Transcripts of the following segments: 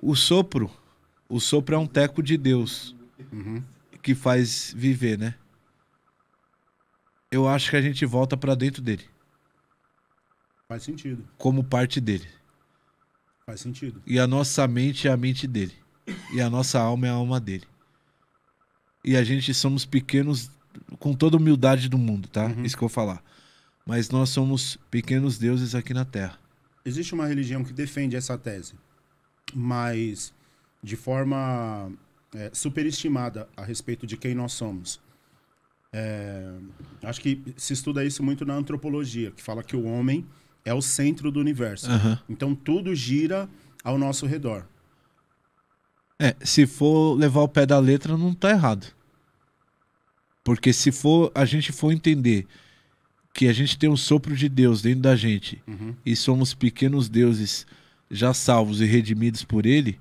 O sopro, o sopro é um teco de Deus uhum. que faz viver, né? Eu acho que a gente volta para dentro dele. Faz sentido. Como parte dele. Faz sentido. E a nossa mente é a mente dele. E a nossa alma é a alma dele. E a gente somos pequenos, com toda humildade do mundo, tá? Uhum. Isso que eu vou falar. Mas nós somos pequenos deuses aqui na Terra. Existe uma religião que defende essa tese mas de forma é, superestimada a respeito de quem nós somos. É, acho que se estuda isso muito na antropologia, que fala que o homem é o centro do universo. Uhum. Então tudo gira ao nosso redor. É, se for levar o pé da letra, não está errado. Porque se for a gente for entender que a gente tem um sopro de Deus dentro da gente uhum. e somos pequenos deuses já salvos e redimidos por ele,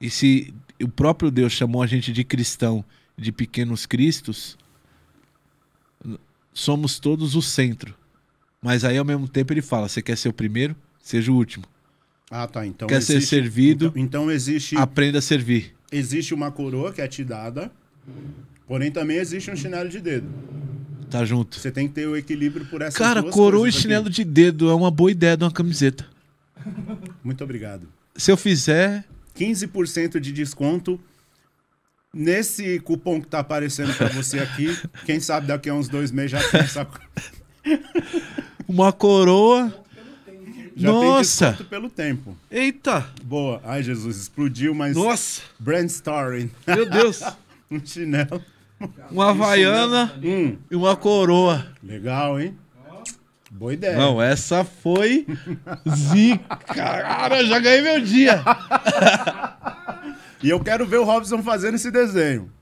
e se o próprio Deus chamou a gente de cristão, de pequenos cristos, somos todos o centro. Mas aí ao mesmo tempo ele fala: você quer ser o primeiro? Seja o último. Ah, tá. Então quer existe, ser servido? Então, então existe. Aprenda a servir. Existe uma coroa que é te dada, porém também existe um chinelo de dedo. Tá junto. Você tem que ter o equilíbrio por essa. Cara, coroa e chinelo aqui. de dedo é uma boa ideia de uma camiseta. Muito obrigado. Se eu fizer. 15% de desconto nesse cupom que tá aparecendo para você aqui. quem sabe daqui a uns dois meses já tem essa. Uma coroa. Já Nossa! tem pelo tempo. Eita! Boa. Ai, Jesus, explodiu, mas. Nossa! Brand Story. Meu Deus! um chinelo. Uma havaiana um. Né? e uma coroa. Legal, hein? Boa ideia. Não, essa foi zica. Cara, já ganhei meu dia. e eu quero ver o Robson fazendo esse desenho.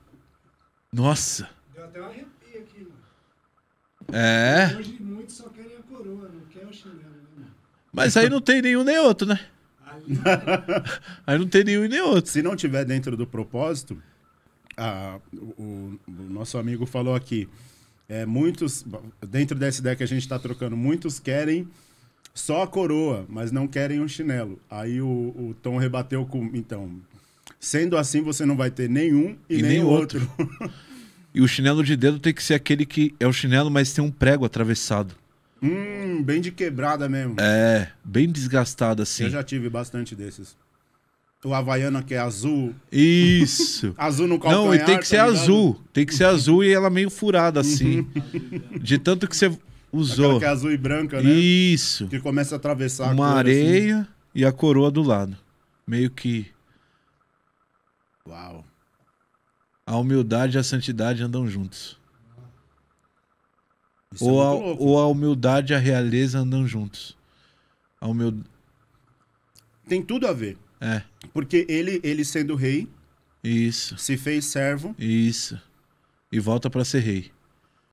Nossa. Deu até um arrepio aqui, mano. É. Hoje muitos só querem a coroa, não querem o chinelo, né? Mas aí não tem nenhum nem outro, né? aí não tem nenhum nem outro. Se não tiver dentro do propósito, a, o, o nosso amigo falou aqui é, muitos, dentro dessa ideia que a gente está trocando, muitos querem só a coroa, mas não querem um chinelo. Aí o, o Tom rebateu com, então, sendo assim você não vai ter nenhum e, e nem, nem outro. outro. e o chinelo de dedo tem que ser aquele que é o chinelo, mas tem um prego atravessado. Hum, bem de quebrada mesmo. É, bem desgastado assim. Eu já tive bastante desses o Havaiana que é azul. Isso. azul no calcanhar. Não, e tem que tá ser azul. Tem que ser azul e ela meio furada assim. de tanto que você usou. Aquela que é azul e branca, né? Isso. Que começa a atravessar Uma a cor, assim. areia assim. e a coroa do lado. Meio que... Uau. A humildade e a santidade andam juntos. Isso é ou, é a, ou a humildade e a realeza andam juntos. A humildade... Tem tudo a ver. É. Porque ele, ele sendo rei. Isso. Se fez servo. Isso. E volta para ser rei.